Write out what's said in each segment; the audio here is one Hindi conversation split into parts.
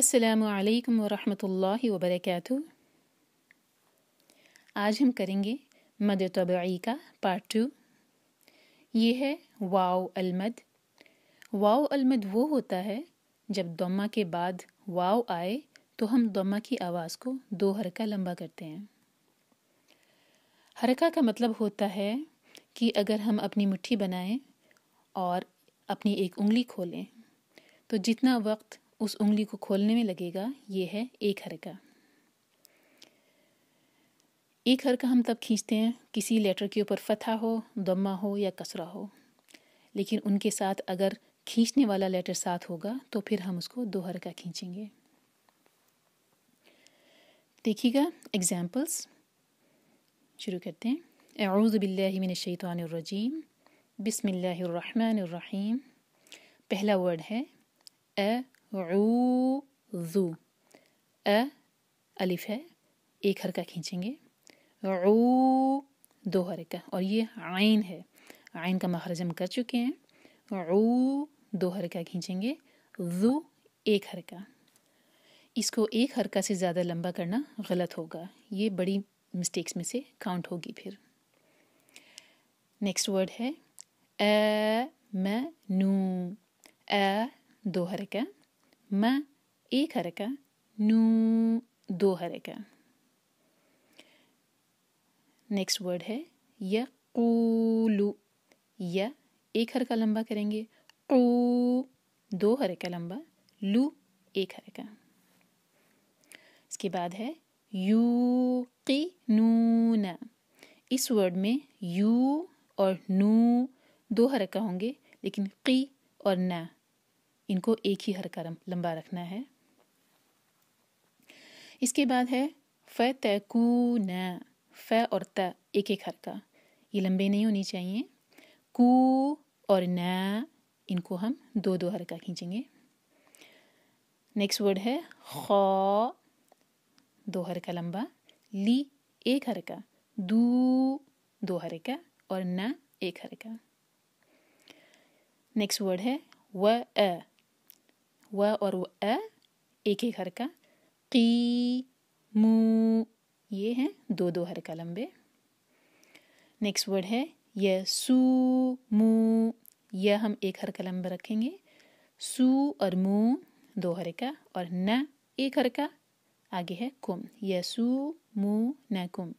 अस्सलाम वरहमतुल्लाहि वबरकatuह आज हम करेंगे मद तबी का पार्ट टू ये है वाओ अलमद वाओ अलमद वो होता है जब दमा के बाद वाव आए तो हम दमा की आवाज़ को दो हरका लंबा करते हैं हरका का मतलब होता है कि अगर हम अपनी मुट्ठी बनाएं और अपनी एक उंगली खोलें तो जितना वक्त उस उंगली को खोलने में लगेगा ये है एक हरका एक हरका हम तब खींचते हैं किसी लेटर के ऊपर फतहा हो दम्मा हो या कसरा हो लेकिन उनके साथ अगर खींचने वाला लेटर साथ होगा तो फिर हम उसको दो हर का खींचेंगे देखिएगा एग्जाम्पल्स शुरू करते हैं आऊज़बिल्लिमिनशैतरजीम बिसमीम पहला वर्ड है ए ऊ अ अलिफ है एक हरका खींचेंगे ऊ दो हर का और ये आइन है आइन का मखरज हम कर चुके हैं ऊ दो हरका खींचेंगे जू एक हरका इसको एक हरका से ज़्यादा लंबा करना गलत होगा ये बड़ी मिस्टेक्स में से काउंट होगी फिर नेक्स्ट वर्ड है ए म नू ए दो हर का म एक हरक नू दो हरक नेक्स्ट वर्ड है यकूलू या एक हरका लंबा करेंगे कू दो हरका लंबा लू एक हरका इसके बाद है यू की नूना इस वर्ड में यू और नू दो हरका होंगे लेकिन की और ना इनको एक ही हरका लंबा रखना है इसके बाद है फ न फ और त एक एक हरका ये लंबे नहीं होनी चाहिए कू और न इनको हम दो दो हर का खींचेंगे नेक्स्ट वर्ड है ख दो हर का लंबा ली एक हरका दू दो हर का और न एक हरका नेक्स्ट वर्ड है व व और अ एक एक हरका की मू ये हैं दो दो हरका लंबे नेक्स्ट वर्ड है यह सू मू यह हम एक हरका लंबे रखेंगे सू और मू दो हरका और न एक हरका आगे है कुम सु मु न कुम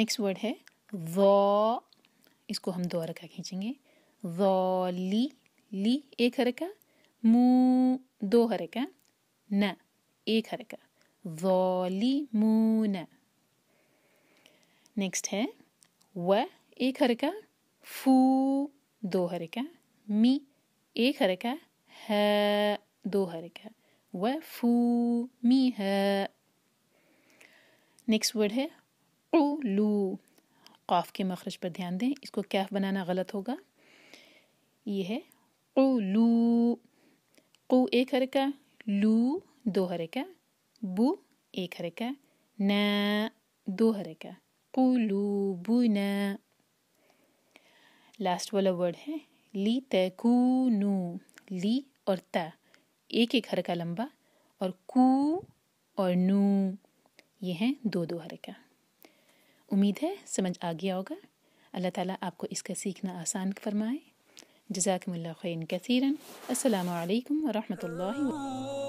नेक्स्ट वर्ड है व इसको हम दो हरका खींचेंगे वॉली ली एक हरका मू दो हरका न एक हरका ظالمون नेक्स्ट है व एक हरका फू दो हरका मी एक हरका ह दो हरका व फू मी ह नेक्स्ट वर्ड है लू कॉफ के मखरज पर ध्यान दें इसको कैफ बनाना गलत होगा ये है कुलू कु एक हर का लू दो हर का बू एक हर का न दो हर का कुलू न लास्ट वाला वर्ड है ली नू ली और त एक एक हर का लंबा और कू और नू ये हैं दो दो हर का उम्मीद है समझ आ गया होगा अल्लाह ताला आपको इसका सीखना आसान फरमाए جزاكم الله خيرا كثيرا السلام عليكم ورحمة الله وبركاته